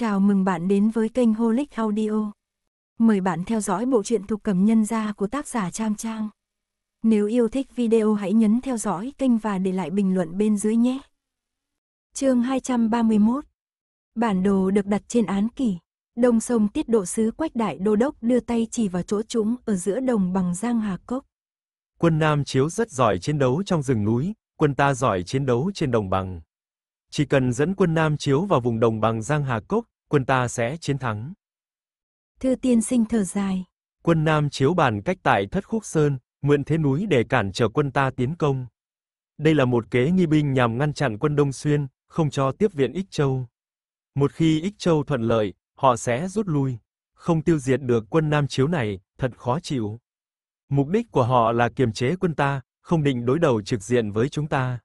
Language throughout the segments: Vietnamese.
Chào mừng bạn đến với kênh Holic Audio. Mời bạn theo dõi bộ truyện thuộc cầm nhân gia của tác giả Trang Trang. Nếu yêu thích video hãy nhấn theo dõi kênh và để lại bình luận bên dưới nhé. Chương 231. Bản đồ được đặt trên án kỷ. Đông sông tiết độ sứ Quách Đại Đô Đốc đưa tay chỉ vào chỗ chúng ở giữa đồng bằng Giang Hà Cốc. Quân Nam Chiếu rất giỏi chiến đấu trong rừng núi, quân ta giỏi chiến đấu trên đồng bằng. Chỉ cần dẫn quân Nam Chiếu vào vùng đồng bằng Giang Hà Cốc, quân ta sẽ chiến thắng. Thư tiên sinh thở dài. Quân Nam chiếu bàn cách tại Thất Khúc Sơn, mượn thế núi để cản trở quân ta tiến công. Đây là một kế nghi binh nhằm ngăn chặn quân Đông Xuyên, không cho tiếp viện Ích Châu. Một khi Ích Châu thuận lợi, họ sẽ rút lui. Không tiêu diệt được quân Nam chiếu này, thật khó chịu. Mục đích của họ là kiềm chế quân ta, không định đối đầu trực diện với chúng ta.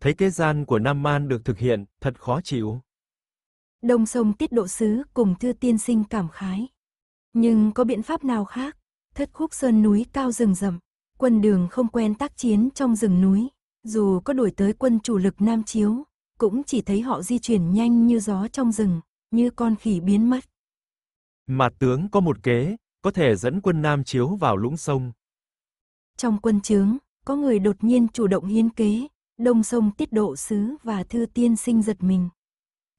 Thấy kế gian của Nam Man được thực hiện, thật khó chịu. Đông sông tiết độ sứ cùng thư tiên sinh cảm khái. Nhưng có biện pháp nào khác? Thất khúc sơn núi cao rừng rậm, quân đường không quen tác chiến trong rừng núi. Dù có đuổi tới quân chủ lực Nam Chiếu, cũng chỉ thấy họ di chuyển nhanh như gió trong rừng, như con khỉ biến mất. Mà tướng có một kế, có thể dẫn quân Nam Chiếu vào lũng sông. Trong quân chướng, có người đột nhiên chủ động hiến kế, đông sông tiết độ sứ và thư tiên sinh giật mình.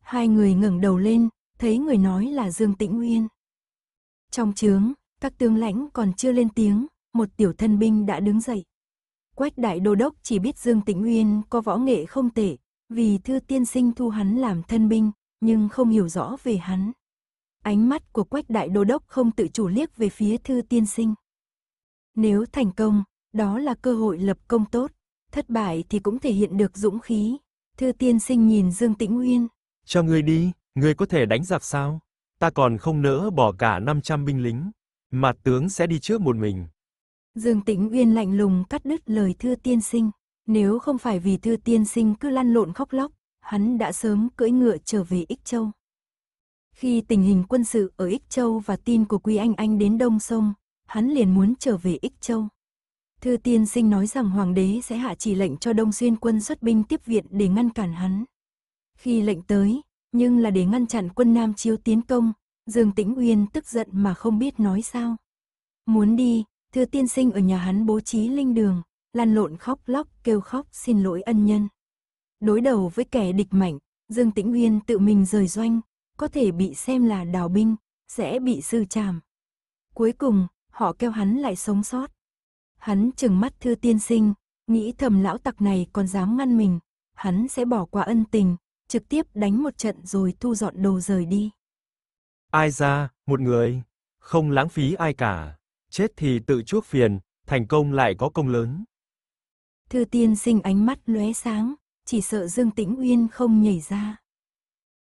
Hai người ngẩng đầu lên, thấy người nói là Dương Tĩnh Uyên. Trong trướng, các tướng lãnh còn chưa lên tiếng, một tiểu thân binh đã đứng dậy. Quách đại đô đốc chỉ biết Dương Tĩnh Uyên có võ nghệ không tệ, vì thư tiên sinh thu hắn làm thân binh, nhưng không hiểu rõ về hắn. Ánh mắt của quách đại đô đốc không tự chủ liếc về phía thư tiên sinh. Nếu thành công, đó là cơ hội lập công tốt, thất bại thì cũng thể hiện được dũng khí. Thư tiên sinh nhìn Dương Tĩnh Uyên, cho ngươi đi, ngươi có thể đánh giặc sao? Ta còn không nỡ bỏ cả 500 binh lính. mà tướng sẽ đi trước một mình. Dương Tĩnh Uyên lạnh lùng cắt đứt lời Thư Tiên Sinh. Nếu không phải vì Thư Tiên Sinh cứ lăn lộn khóc lóc, hắn đã sớm cưỡi ngựa trở về Ích Châu. Khi tình hình quân sự ở Ích Châu và tin của Quý Anh Anh đến Đông Sông, hắn liền muốn trở về Ích Châu. Thư Tiên Sinh nói rằng Hoàng đế sẽ hạ chỉ lệnh cho Đông Xuyên quân xuất binh tiếp viện để ngăn cản hắn. Khi lệnh tới, nhưng là để ngăn chặn quân Nam Chiếu tiến công, Dương Tĩnh Uyên tức giận mà không biết nói sao. Muốn đi, thưa tiên sinh ở nhà hắn bố trí linh đường, lăn lộn khóc lóc kêu khóc xin lỗi ân nhân. Đối đầu với kẻ địch mạnh, Dương Tĩnh Uyên tự mình rời doanh, có thể bị xem là đào binh, sẽ bị sư trảm. Cuối cùng, họ kêu hắn lại sống sót. Hắn chừng mắt thư tiên sinh, nghĩ thầm lão tặc này còn dám ngăn mình, hắn sẽ bỏ qua ân tình, trực tiếp đánh một trận rồi thu dọn đồ rời đi. Ai ra, một người, không lãng phí ai cả, chết thì tự chuốc phiền, thành công lại có công lớn. Thư tiên sinh ánh mắt lóe sáng, chỉ sợ Dương Tĩnh Uyên không nhảy ra.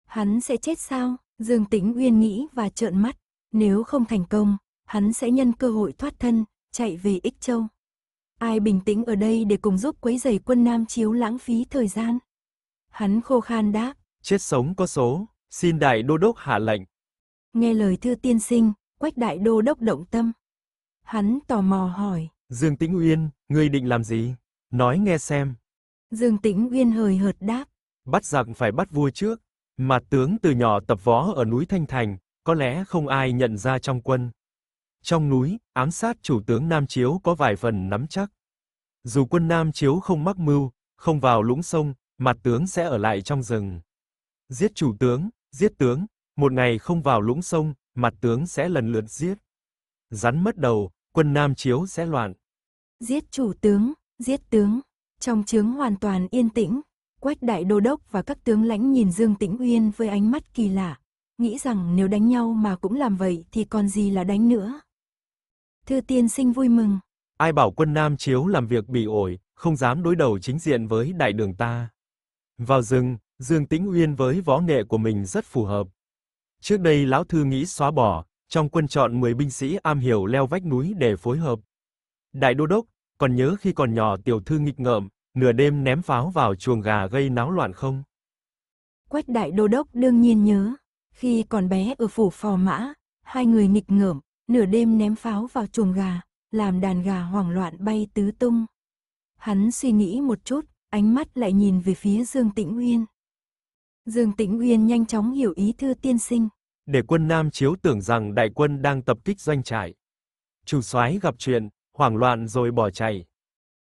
Hắn sẽ chết sao? Dương Tĩnh Uyên nghĩ và trợn mắt, nếu không thành công, hắn sẽ nhân cơ hội thoát thân, chạy về Ích Châu. Ai bình tĩnh ở đây để cùng giúp quấy giày quân Nam chiếu lãng phí thời gian? Hắn khô khan đáp. Chết sống có số, xin đại đô đốc hạ lệnh. Nghe lời thư tiên sinh, quách đại đô đốc động tâm. Hắn tò mò hỏi. Dương Tĩnh Uyên, ngươi định làm gì? Nói nghe xem. Dương Tĩnh Uyên hời hợt đáp. Bắt giặc phải bắt vua trước. Mà tướng từ nhỏ tập võ ở núi Thanh Thành, có lẽ không ai nhận ra trong quân. Trong núi, ám sát chủ tướng Nam Chiếu có vài phần nắm chắc. Dù quân Nam Chiếu không mắc mưu, không vào lũng sông, mặt tướng sẽ ở lại trong rừng. Giết chủ tướng, giết tướng, một ngày không vào lũng sông, mặt tướng sẽ lần lượt giết. Rắn mất đầu, quân Nam Chiếu sẽ loạn. Giết chủ tướng, giết tướng. Trong trướng hoàn toàn yên tĩnh, Quách Đại Đô Đốc và các tướng lãnh nhìn Dương Tĩnh Uyên với ánh mắt kỳ lạ, nghĩ rằng nếu đánh nhau mà cũng làm vậy thì còn gì là đánh nữa. Thư tiên sinh vui mừng. Ai bảo quân Nam Chiếu làm việc bị ổi, không dám đối đầu chính diện với đại đường ta. Vào rừng, Dương Tĩnh Uyên với võ nghệ của mình rất phù hợp. Trước đây lão thư nghĩ xóa bỏ, trong quân chọn 10 binh sĩ am hiểu leo vách núi để phối hợp. Đại đô đốc, còn nhớ khi còn nhỏ tiểu thư nghịch ngợm, nửa đêm ném pháo vào chuồng gà gây náo loạn không? Quách đại đô đốc đương nhiên nhớ, khi còn bé ở phủ phò mã, hai người nghịch ngợm, nửa đêm ném pháo vào chuồng gà, làm đàn gà hoảng loạn bay tứ tung. Hắn suy nghĩ một chút ánh mắt lại nhìn về phía Dương Tĩnh Uyên. Dương Tĩnh Uyên nhanh chóng hiểu ý thư tiên sinh. Để quân Nam Chiếu tưởng rằng đại quân đang tập kích doanh trại. Chủ soái gặp chuyện, hoảng loạn rồi bỏ chạy.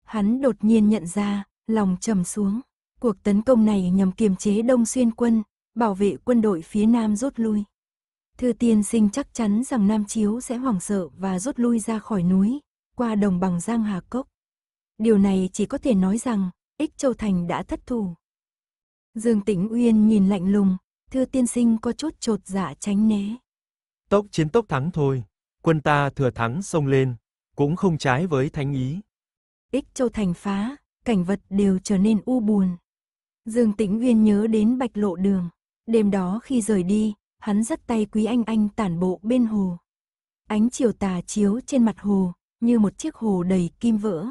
Hắn đột nhiên nhận ra, lòng trầm xuống. Cuộc tấn công này nhằm kiềm chế Đông Xuyên quân, bảo vệ quân đội phía Nam rút lui. Thư tiên sinh chắc chắn rằng Nam Chiếu sẽ hoảng sợ và rút lui ra khỏi núi, qua đồng bằng Giang Hà Cốc. Điều này chỉ có thể nói rằng, Ích Châu Thành đã thất thủ. Dương Tĩnh Uyên nhìn lạnh lùng, Thưa tiên sinh có chút trột dạ tránh né. Tốc chiến tốc thắng thôi, quân ta thừa thắng xông lên, cũng không trái với thánh ý. Ích Châu Thành phá, cảnh vật đều trở nên u buồn. Dương Tĩnh Uyên nhớ đến bạch lộ đường. Đêm đó khi rời đi, hắn dắt tay quý anh anh tản bộ bên hồ. Ánh chiều tà chiếu trên mặt hồ, như một chiếc hồ đầy kim vỡ.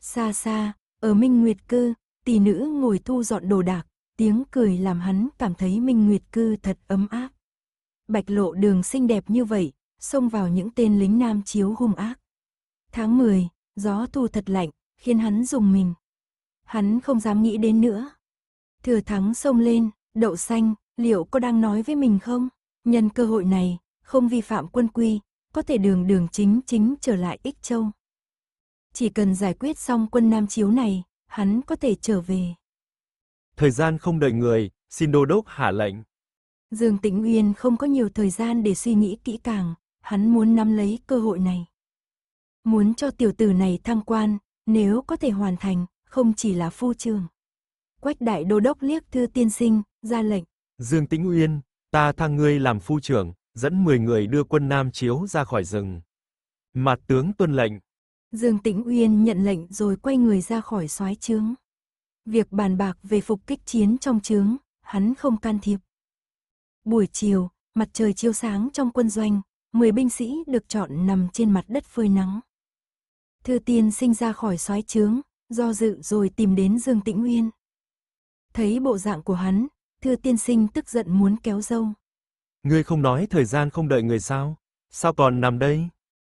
Xa xa, ở Minh Nguyệt Cư, tỷ nữ ngồi thu dọn đồ đạc, tiếng cười làm hắn cảm thấy Minh Nguyệt Cư thật ấm áp. Bạch lộ đường xinh đẹp như vậy, xông vào những tên lính nam chiếu hung ác. Tháng 10, gió thu thật lạnh, khiến hắn dùng mình. Hắn không dám nghĩ đến nữa. Thừa thắng xông lên, đậu xanh, liệu có đang nói với mình không? Nhân cơ hội này, không vi phạm quân quy, có thể đường đường chính chính trở lại ích châu chỉ cần giải quyết xong quân Nam Chiếu này, hắn có thể trở về. Thời gian không đợi người, xin đô đốc hạ lệnh. Dương Tĩnh Uyên không có nhiều thời gian để suy nghĩ kỹ càng, hắn muốn nắm lấy cơ hội này. Muốn cho tiểu tử này thăng quan, nếu có thể hoàn thành, không chỉ là phu trường. Quách đại đô đốc liếc thư tiên sinh, ra lệnh. Dương Tĩnh Uyên, ta thăng ngươi làm phu trưởng, dẫn 10 người đưa quân Nam Chiếu ra khỏi rừng. Mặt tướng tuân lệnh. Dương Tĩnh Uyên nhận lệnh rồi quay người ra khỏi soái trướng. Việc bàn bạc về phục kích chiến trong trướng, hắn không can thiệp. Buổi chiều, mặt trời chiếu sáng trong quân doanh, 10 binh sĩ được chọn nằm trên mặt đất phơi nắng. Thư Tiên sinh ra khỏi soái trướng, do dự rồi tìm đến Dương Tĩnh Uyên. Thấy bộ dạng của hắn, Thư Tiên sinh tức giận muốn kéo dâu. Ngươi không nói thời gian không đợi người sao? Sao còn nằm đây?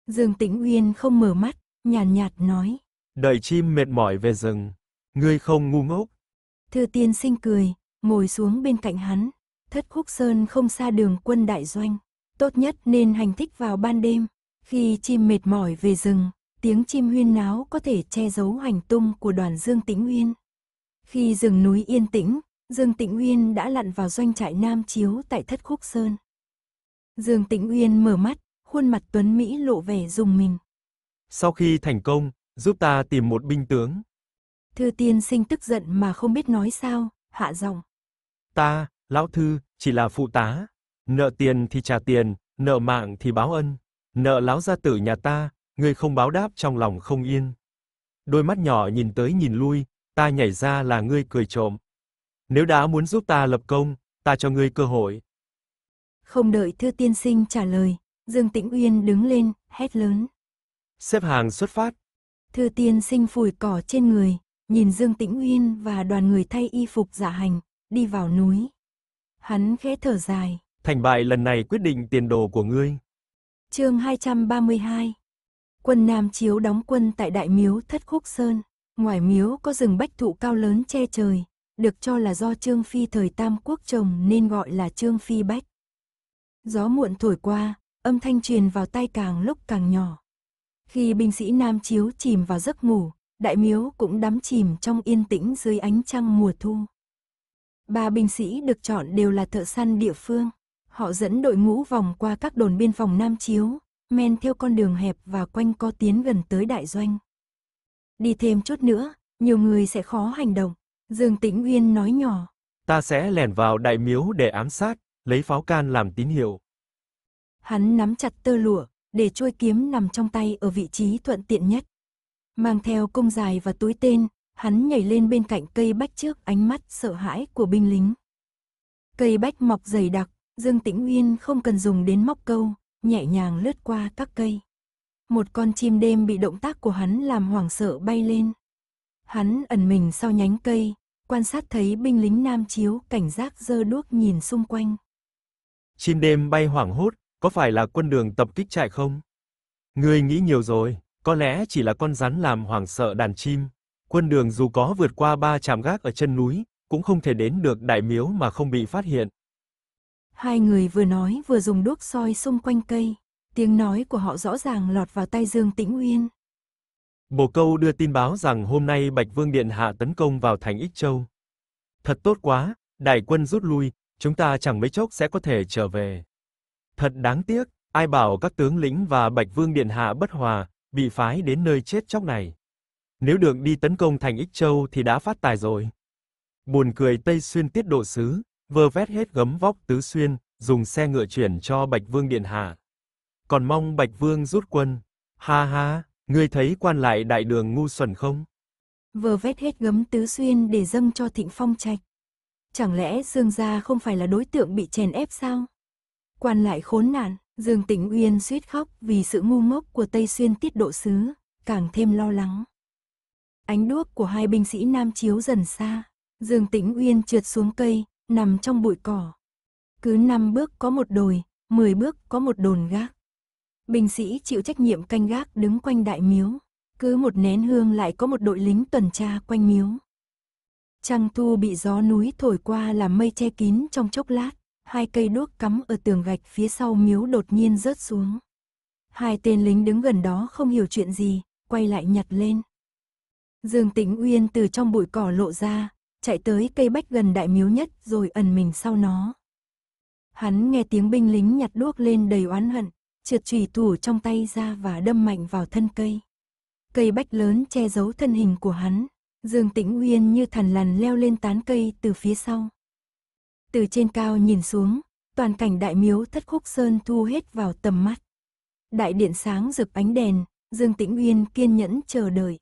Dương Tĩnh Uyên không mở mắt, nhàn nhạt, nói. Đợi chim mệt mỏi về rừng, ngươi không ngu ngốc. thưa tiên sinh cười, ngồi xuống bên cạnh hắn. Thất khúc Sơn không xa đường quân đại doanh. Tốt nhất nên hành thích vào ban đêm. Khi chim mệt mỏi về rừng, tiếng chim huyên náo có thể che giấu hành tung của đoàn Dương Tĩnh Uyên. Khi rừng núi yên tĩnh, Dương Tĩnh Uyên đã lặn vào doanh trại Nam Chiếu tại Thất Khúc Sơn. Dương Tĩnh Uyên mở mắt, khuôn mặt Tuấn Mỹ lộ vẻ dùng mình sau khi thành công, giúp ta tìm một binh tướng. Thư tiên sinh tức giận mà không biết nói sao, hạ giọng. Ta, lão thư, chỉ là phụ tá. Nợ tiền thì trả tiền, nợ mạng thì báo ân. Nợ lão gia tử nhà ta, người không báo đáp trong lòng không yên. Đôi mắt nhỏ nhìn tới nhìn lui, ta nhảy ra là ngươi cười trộm. Nếu đã muốn giúp ta lập công, ta cho ngươi cơ hội. Không đợi Thư Tiên Sinh trả lời, Dương Tĩnh Uyên đứng lên, hét lớn. Xếp hàng xuất phát. Thư tiên sinh phủi cỏ trên người, nhìn Dương Tĩnh Uyên và đoàn người thay y phục giả hành, đi vào núi. Hắn khẽ thở dài. Thành bại lần này quyết định tiền đồ của ngươi. chương 232 Quân Nam Chiếu đóng quân tại Đại Miếu Thất Khúc Sơn. Ngoài miếu có rừng bách thụ cao lớn che trời, được cho là do Trương Phi thời Tam Quốc trồng nên gọi là Trương Phi Bách. Gió muộn thổi qua, âm thanh truyền vào tai càng lúc càng nhỏ. Khi binh sĩ Nam Chiếu chìm vào giấc ngủ, đại miếu cũng đắm chìm trong yên tĩnh dưới ánh trăng mùa thu. Ba binh sĩ được chọn đều là thợ săn địa phương. Họ dẫn đội ngũ vòng qua các đồn biên phòng Nam Chiếu, men theo con đường hẹp và quanh co tiến gần tới đại doanh. Đi thêm chút nữa, nhiều người sẽ khó hành động. Dương Tĩnh Uyên nói nhỏ. Ta sẽ lẻn vào đại miếu để ám sát, lấy pháo can làm tín hiệu. Hắn nắm chặt tơ lụa, để chuôi kiếm nằm trong tay ở vị trí thuận tiện nhất. Mang theo cung dài và túi tên, hắn nhảy lên bên cạnh cây bách trước ánh mắt sợ hãi của binh lính. Cây bách mọc dày đặc, Dương Tĩnh Uyên không cần dùng đến móc câu, nhẹ nhàng lướt qua các cây. Một con chim đêm bị động tác của hắn làm hoảng sợ bay lên. Hắn ẩn mình sau nhánh cây, quan sát thấy binh lính nam chiếu cảnh giác dơ đuốc nhìn xung quanh. Chim đêm bay hoảng hốt, có phải là quân đường tập kích trại không? Ngươi nghĩ nhiều rồi, có lẽ chỉ là con rắn làm hoảng sợ đàn chim. Quân đường dù có vượt qua ba trạm gác ở chân núi, cũng không thể đến được đại miếu mà không bị phát hiện. Hai người vừa nói vừa dùng đuốc soi xung quanh cây, tiếng nói của họ rõ ràng lọt vào tai Dương Tĩnh Uyên. Bồ Câu đưa tin báo rằng hôm nay Bạch Vương Điện hạ tấn công vào thành Ích Châu. Thật tốt quá, đại quân rút lui, chúng ta chẳng mấy chốc sẽ có thể trở về. Thật đáng tiếc, ai bảo các tướng lĩnh và Bạch Vương Điện Hạ bất hòa, bị phái đến nơi chết chóc này. Nếu được đi tấn công thành Ích Châu thì đã phát tài rồi. Buồn cười Tây Xuyên tiết độ sứ, vơ vét hết gấm vóc tứ xuyên, dùng xe ngựa chuyển cho Bạch Vương Điện Hạ. Còn mong Bạch Vương rút quân. Ha ha, ngươi thấy quan lại đại đường ngu xuẩn không? Vơ vét hết gấm tứ xuyên để dâng cho Thịnh Phong Trạch. Chẳng lẽ Dương gia không phải là đối tượng bị chèn ép sao? Quan lại khốn nạn, Dương Tĩnh Uyên suýt khóc vì sự ngu ngốc của Tây Xuyên tiết độ sứ, càng thêm lo lắng. Ánh đuốc của hai binh sĩ nam chiếu dần xa, Dương Tĩnh Uyên trượt xuống cây, nằm trong bụi cỏ. Cứ năm bước có một đồi, mười bước có một đồn gác. Binh sĩ chịu trách nhiệm canh gác đứng quanh đại miếu, cứ một nén hương lại có một đội lính tuần tra quanh miếu. Trăng thu bị gió núi thổi qua làm mây che kín trong chốc lát hai cây đuốc cắm ở tường gạch phía sau miếu đột nhiên rớt xuống. Hai tên lính đứng gần đó không hiểu chuyện gì, quay lại nhặt lên. Dương Tĩnh Uyên từ trong bụi cỏ lộ ra, chạy tới cây bách gần đại miếu nhất rồi ẩn mình sau nó. Hắn nghe tiếng binh lính nhặt đuốc lên đầy oán hận, trượt chùy thủ trong tay ra và đâm mạnh vào thân cây. Cây bách lớn che giấu thân hình của hắn, Dương Tĩnh Uyên như thần lằn leo lên tán cây từ phía sau. Từ trên cao nhìn xuống, toàn cảnh đại miếu thất khúc sơn thu hết vào tầm mắt. Đại điện sáng rực ánh đèn, Dương Tĩnh Uyên kiên nhẫn chờ đợi.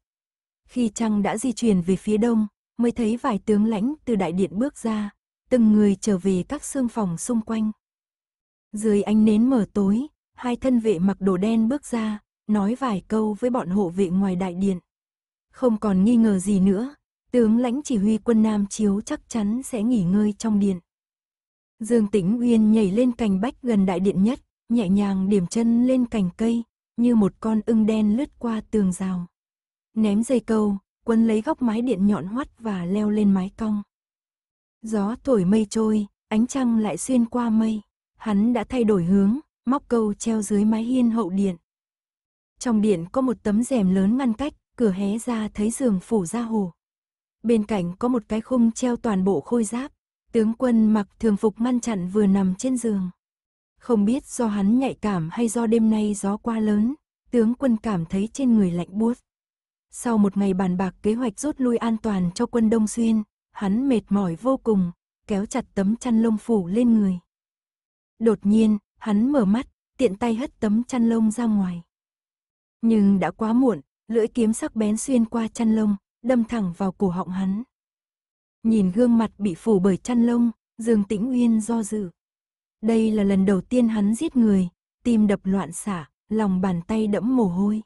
Khi trăng đã di chuyển về phía đông, mới thấy vài tướng lãnh từ đại điện bước ra, từng người trở về các xương phòng xung quanh. Dưới ánh nến mở tối, hai thân vệ mặc đồ đen bước ra, nói vài câu với bọn hộ vệ ngoài đại điện. Không còn nghi ngờ gì nữa, tướng lãnh chỉ huy quân Nam Chiếu chắc chắn sẽ nghỉ ngơi trong điện. Dương Tĩnh Uyên nhảy lên cành bách gần đại điện nhất, nhẹ nhàng điểm chân lên cành cây, như một con ưng đen lướt qua tường rào. Ném dây câu, quân lấy góc mái điện nhọn hoắt và leo lên mái cong. Gió thổi mây trôi, ánh trăng lại xuyên qua mây. Hắn đã thay đổi hướng, móc câu treo dưới mái hiên hậu điện. Trong điện có một tấm rèm lớn ngăn cách, cửa hé ra thấy giường phủ ra hồ. Bên cạnh có một cái khung treo toàn bộ khôi giáp, Tướng quân mặc thường phục ngăn chặn vừa nằm trên giường. Không biết do hắn nhạy cảm hay do đêm nay gió quá lớn, tướng quân cảm thấy trên người lạnh buốt. Sau một ngày bàn bạc kế hoạch rút lui an toàn cho quân Đông Xuyên, hắn mệt mỏi vô cùng, kéo chặt tấm chăn lông phủ lên người. Đột nhiên, hắn mở mắt, tiện tay hất tấm chăn lông ra ngoài. Nhưng đã quá muộn, lưỡi kiếm sắc bén xuyên qua chăn lông, đâm thẳng vào cổ họng hắn. Nhìn gương mặt bị phủ bởi chăn lông, Dương Tĩnh Uyên do dự. Đây là lần đầu tiên hắn giết người, tim đập loạn xả, lòng bàn tay đẫm mồ hôi.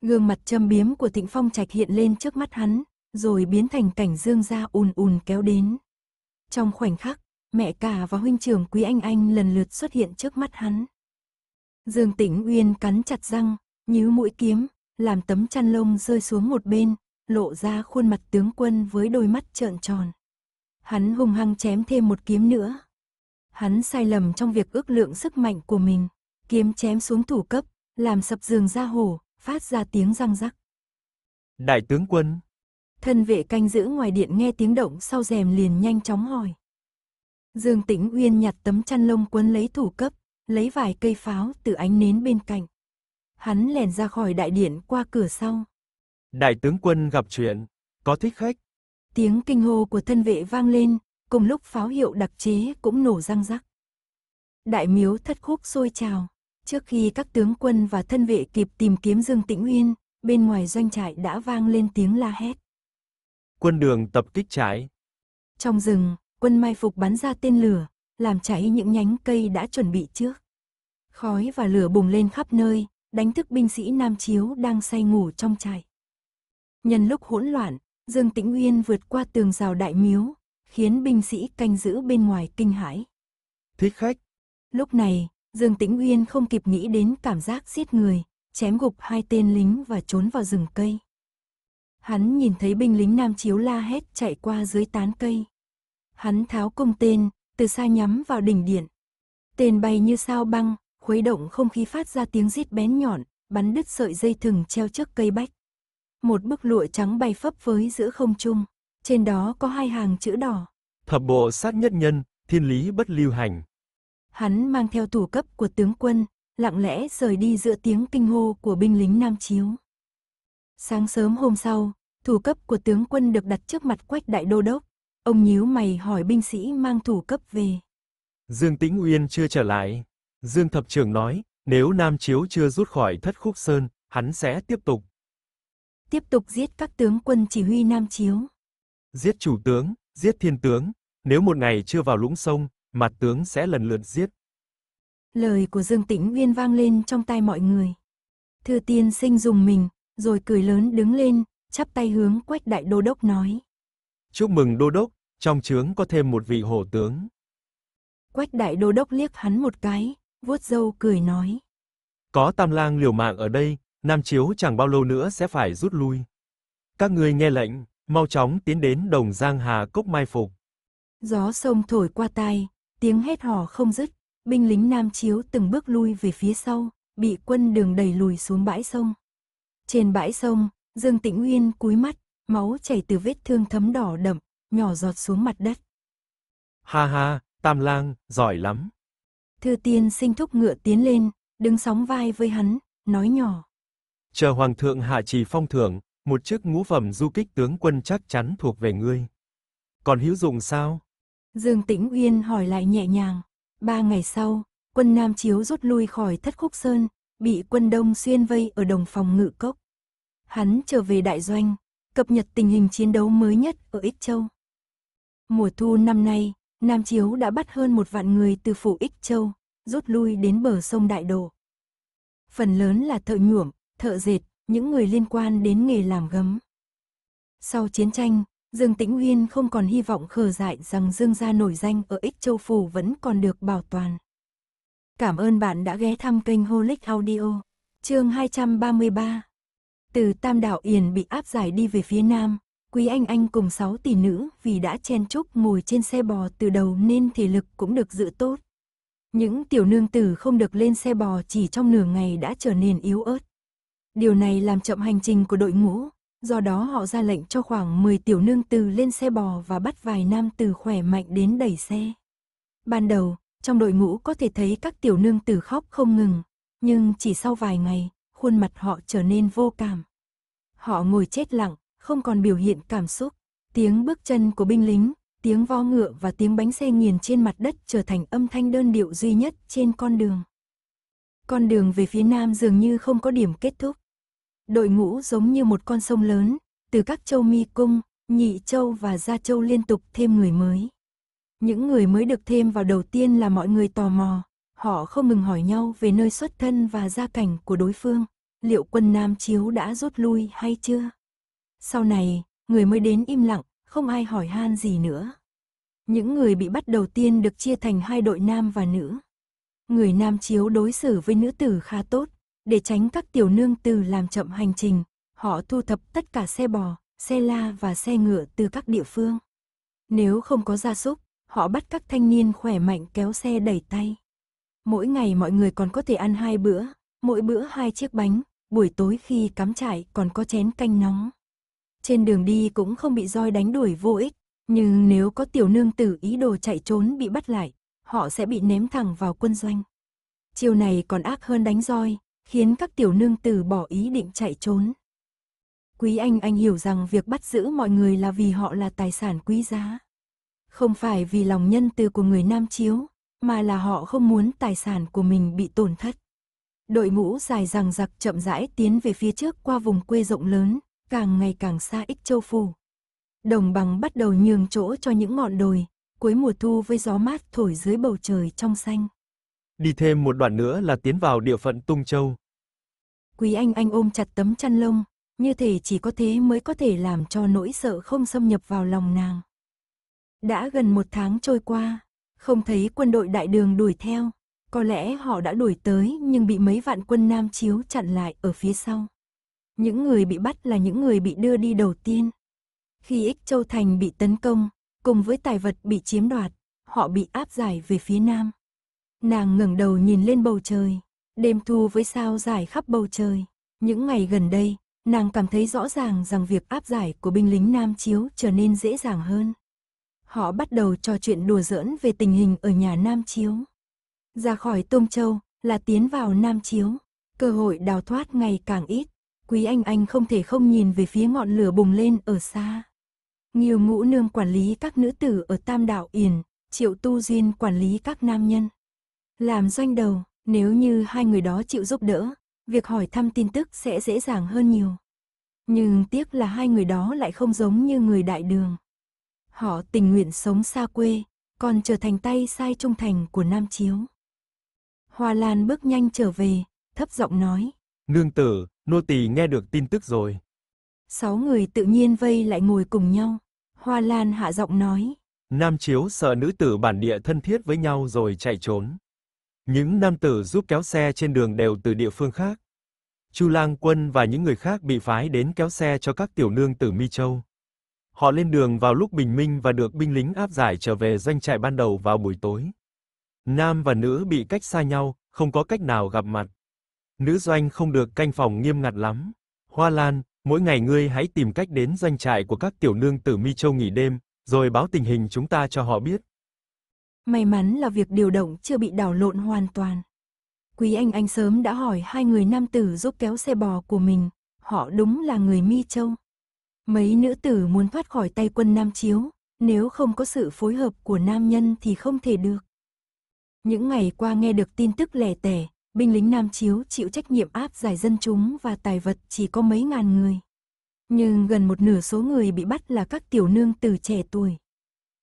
Gương mặt châm biếm của thịnh Phong Trạch hiện lên trước mắt hắn, rồi biến thành cảnh Dương gia ùn ùn kéo đến. Trong khoảnh khắc, mẹ cả và huynh trưởng Quý Anh Anh lần lượt xuất hiện trước mắt hắn. Dương Tĩnh Uyên cắn chặt răng, nhíu mũi kiếm, làm tấm chăn lông rơi xuống một bên, lộ ra khuôn mặt tướng quân với đôi mắt trợn tròn. Hắn hung hăng chém thêm một kiếm nữa. Hắn sai lầm trong việc ước lượng sức mạnh của mình. Kiếm chém xuống thủ cấp, làm sập giường ra hổ, phát ra tiếng răng rắc. Đại tướng quân. Thân vệ canh giữ ngoài điện nghe tiếng động sau rèm liền nhanh chóng hỏi. Dương Tĩnh Uyên nhặt tấm chăn lông quấn lấy thủ cấp, lấy vài cây pháo từ ánh nến bên cạnh. Hắn lèn ra khỏi đại điện qua cửa sau. Đại tướng quân gặp chuyện, có thích khách. Tiếng kinh hô của thân vệ vang lên, cùng lúc pháo hiệu đặc chế cũng nổ răng rắc. Đại miếu thất khúc sôi trào, trước khi các tướng quân và thân vệ kịp tìm kiếm Dương Tĩnh Uyên, bên ngoài doanh trại đã vang lên tiếng la hét. Quân đường tập kích trái. Trong rừng, quân mai phục bắn ra tên lửa, làm cháy những nhánh cây đã chuẩn bị trước. Khói và lửa bùng lên khắp nơi, đánh thức binh sĩ Nam Chiếu đang say ngủ trong trại. Nhân lúc hỗn loạn, Dương Tĩnh Uyên vượt qua tường rào đại miếu, khiến binh sĩ canh giữ bên ngoài kinh hãi. Thích khách. Lúc này, Dương Tĩnh Uyên không kịp nghĩ đến cảm giác giết người, chém gục hai tên lính và trốn vào rừng cây. Hắn nhìn thấy binh lính Nam Chiếu la hét chạy qua dưới tán cây. Hắn tháo cung tên, từ xa nhắm vào đỉnh điện. Tên bay như sao băng, khuấy động không khí phát ra tiếng rít bén nhọn, bắn đứt sợi dây thừng treo trước cây bách một bức lụa trắng bay phấp với giữa không trung, trên đó có hai hàng chữ đỏ. Thập bộ sát nhất nhân, thiên lý bất lưu hành. Hắn mang theo thủ cấp của tướng quân, lặng lẽ rời đi giữa tiếng kinh hô của binh lính Nam Chiếu. Sáng sớm hôm sau, thủ cấp của tướng quân được đặt trước mặt quách đại đô đốc. Ông nhíu mày hỏi binh sĩ mang thủ cấp về. Dương Tĩnh Uyên chưa trở lại. Dương Thập Trường nói, nếu Nam Chiếu chưa rút khỏi thất khúc sơn, hắn sẽ tiếp tục tiếp tục giết các tướng quân chỉ huy Nam Chiếu. Giết chủ tướng, giết thiên tướng, nếu một ngày chưa vào lũng sông, mặt tướng sẽ lần lượt giết. Lời của Dương Tĩnh Uyên vang lên trong tai mọi người. Thư tiên sinh dùng mình, rồi cười lớn đứng lên, chắp tay hướng quách đại đô đốc nói. Chúc mừng đô đốc, trong trướng có thêm một vị hổ tướng. Quách đại đô đốc liếc hắn một cái, vuốt râu cười nói. Có tam lang liều mạng ở đây, Nam Chiếu chẳng bao lâu nữa sẽ phải rút lui. Các ngươi nghe lệnh, mau chóng tiến đến đồng Giang Hà Cốc mai phục. Gió sông thổi qua tai, tiếng hét hò không dứt, binh lính Nam Chiếu từng bước lui về phía sau, bị quân đường đẩy lùi xuống bãi sông. Trên bãi sông, Dương Tĩnh Uyên cúi mắt, máu chảy từ vết thương thấm đỏ đậm, nhỏ giọt xuống mặt đất. Ha ha, Tam Lang, giỏi lắm. Thư tiên sinh thúc ngựa tiến lên, đứng sóng vai với hắn, nói nhỏ. Chờ Hoàng thượng hạ chỉ phong thưởng, một chiếc ngũ phẩm du kích tướng quân chắc chắn thuộc về ngươi. Còn hữu dụng sao? Dương Tĩnh Uyên hỏi lại nhẹ nhàng. Ba ngày sau, quân Nam Chiếu rút lui khỏi Thất Khúc Sơn, bị quân Đông xuyên vây ở đồng phòng ngự cốc. Hắn trở về đại doanh, cập nhật tình hình chiến đấu mới nhất ở Ích Châu. Mùa thu năm nay, Nam Chiếu đã bắt hơn một vạn người từ phủ Ích Châu, rút lui đến bờ sông Đại Đồ Phần lớn là thợ nhuộm, thợ dệt, những người liên quan đến nghề làm gấm. Sau chiến tranh, Dương Tĩnh Uyên không còn hy vọng khờ dại rằng Dương gia nổi danh ở Ích Châu Phủ vẫn còn được bảo toàn. Cảm ơn bạn đã ghé thăm kênh Holic Audio, chương 233. Từ Tam Đảo Yển bị áp giải đi về phía Nam, Quý Anh Anh cùng 6 tỷ nữ vì đã chen chúc ngồi trên xe bò từ đầu nên thể lực cũng được giữ tốt. Những tiểu nương tử không được lên xe bò chỉ trong nửa ngày đã trở nên yếu ớt. Điều này làm chậm hành trình của đội ngũ, do đó họ ra lệnh cho khoảng 10 tiểu nương tử lên xe bò và bắt vài nam tử khỏe mạnh đến đẩy xe. Ban đầu, trong đội ngũ có thể thấy các tiểu nương tử khóc không ngừng, nhưng chỉ sau vài ngày, khuôn mặt họ trở nên vô cảm. Họ ngồi chết lặng, không còn biểu hiện cảm xúc, tiếng bước chân của binh lính, tiếng vó ngựa và tiếng bánh xe nghiền trên mặt đất trở thành âm thanh đơn điệu duy nhất trên con đường. Con đường về phía nam dường như không có điểm kết thúc đội ngũ giống như một con sông lớn, từ các châu Mi Cung, Nhị Châu và Gia Châu liên tục thêm người mới. Những người mới được thêm vào đầu tiên là mọi người tò mò, họ không ngừng hỏi nhau về nơi xuất thân và gia cảnh của đối phương, liệu quân Nam Chiếu đã rút lui hay chưa. Sau này, người mới đến im lặng, không ai hỏi han gì nữa. Những người bị bắt đầu tiên được chia thành hai đội nam và nữ. Người nam chiếu đối xử với nữ tử khá tốt, để tránh các tiểu nương từ làm chậm hành trình, họ thu thập tất cả xe bò, xe la và xe ngựa từ các địa phương. Nếu không có gia súc, họ bắt các thanh niên khỏe mạnh kéo xe đẩy tay. Mỗi ngày mọi người còn có thể ăn hai bữa, mỗi bữa hai chiếc bánh, buổi tối khi cắm trại còn có chén canh nóng. Trên đường đi cũng không bị roi đánh đuổi vô ích, nhưng nếu có tiểu nương tử ý đồ chạy trốn bị bắt lại, họ sẽ bị ném thẳng vào quân doanh. Chiều này còn ác hơn đánh roi, khiến các tiểu nương tử bỏ ý định chạy trốn. Quý anh anh hiểu rằng việc bắt giữ mọi người là vì họ là tài sản quý giá. Không phải vì lòng nhân từ của người Nam Chiếu, mà là họ không muốn tài sản của mình bị tổn thất. Đội ngũ dài rằng giặc chậm rãi tiến về phía trước qua vùng quê rộng lớn, càng ngày càng xa ích châu phủ. Đồng bằng bắt đầu nhường chỗ cho những ngọn đồi, cuối mùa thu với gió mát thổi dưới bầu trời trong xanh. Đi thêm một đoạn nữa là tiến vào địa phận Tung Châu. Quý Anh Anh ôm chặt tấm chăn lông, như thể chỉ có thế mới có thể làm cho nỗi sợ không xâm nhập vào lòng nàng. Đã gần một tháng trôi qua, không thấy quân đội đại đường đuổi theo, có lẽ họ đã đuổi tới nhưng bị mấy vạn quân Nam Chiếu chặn lại ở phía sau. Những người bị bắt là những người bị đưa đi đầu tiên. Khi Ích Châu Thành bị tấn công, cùng với tài vật bị chiếm đoạt, họ bị áp giải về phía Nam. Nàng ngẩng đầu nhìn lên bầu trời, đêm thu với sao giải khắp bầu trời. Những ngày gần đây, nàng cảm thấy rõ ràng rằng việc áp giải của binh lính Nam Chiếu trở nên dễ dàng hơn. Họ bắt đầu trò chuyện đùa giỡn về tình hình ở nhà Nam Chiếu. Ra khỏi Tôm Châu là tiến vào Nam Chiếu, cơ hội đào thoát ngày càng ít. Quý Anh Anh không thể không nhìn về phía ngọn lửa bùng lên ở xa. Nhiều ngũ nương quản lý các nữ tử ở Tam Đạo yền Triệu Tu Duyên quản lý các nam nhân. Làm doanh đầu, nếu như hai người đó chịu giúp đỡ, việc hỏi thăm tin tức sẽ dễ dàng hơn nhiều. Nhưng tiếc là hai người đó lại không giống như người đại đường. Họ tình nguyện sống xa quê, còn trở thành tay sai trung thành của Nam Chiếu. Hoa Lan bước nhanh trở về, thấp giọng nói. Nương tử, nô tỳ nghe được tin tức rồi. Sáu người tự nhiên vây lại ngồi cùng nhau. Hoa Lan hạ giọng nói. Nam Chiếu sợ nữ tử bản địa thân thiết với nhau rồi chạy trốn. Những nam tử giúp kéo xe trên đường đều từ địa phương khác. Chu Lang Quân và những người khác bị phái đến kéo xe cho các tiểu nương tử Mi Châu. Họ lên đường vào lúc bình minh và được binh lính áp giải trở về doanh trại ban đầu vào buổi tối. Nam và nữ bị cách xa nhau, không có cách nào gặp mặt. Nữ doanh không được canh phòng nghiêm ngặt lắm. Hoa Lan, mỗi ngày ngươi hãy tìm cách đến doanh trại của các tiểu nương tử Mi Châu nghỉ đêm, rồi báo tình hình chúng ta cho họ biết. May mắn là việc điều động chưa bị đảo lộn hoàn toàn. Quý Anh Anh sớm đã hỏi hai người nam tử giúp kéo xe bò của mình, họ đúng là người Mi Châu. Mấy nữ tử muốn thoát khỏi tay quân Nam Chiếu, nếu không có sự phối hợp của nam nhân thì không thể được. Những ngày qua nghe được tin tức lẻ tẻ, binh lính Nam Chiếu chịu trách nhiệm áp giải dân chúng và tài vật chỉ có mấy ngàn người. Nhưng gần một nửa số người bị bắt là các tiểu nương tử trẻ tuổi.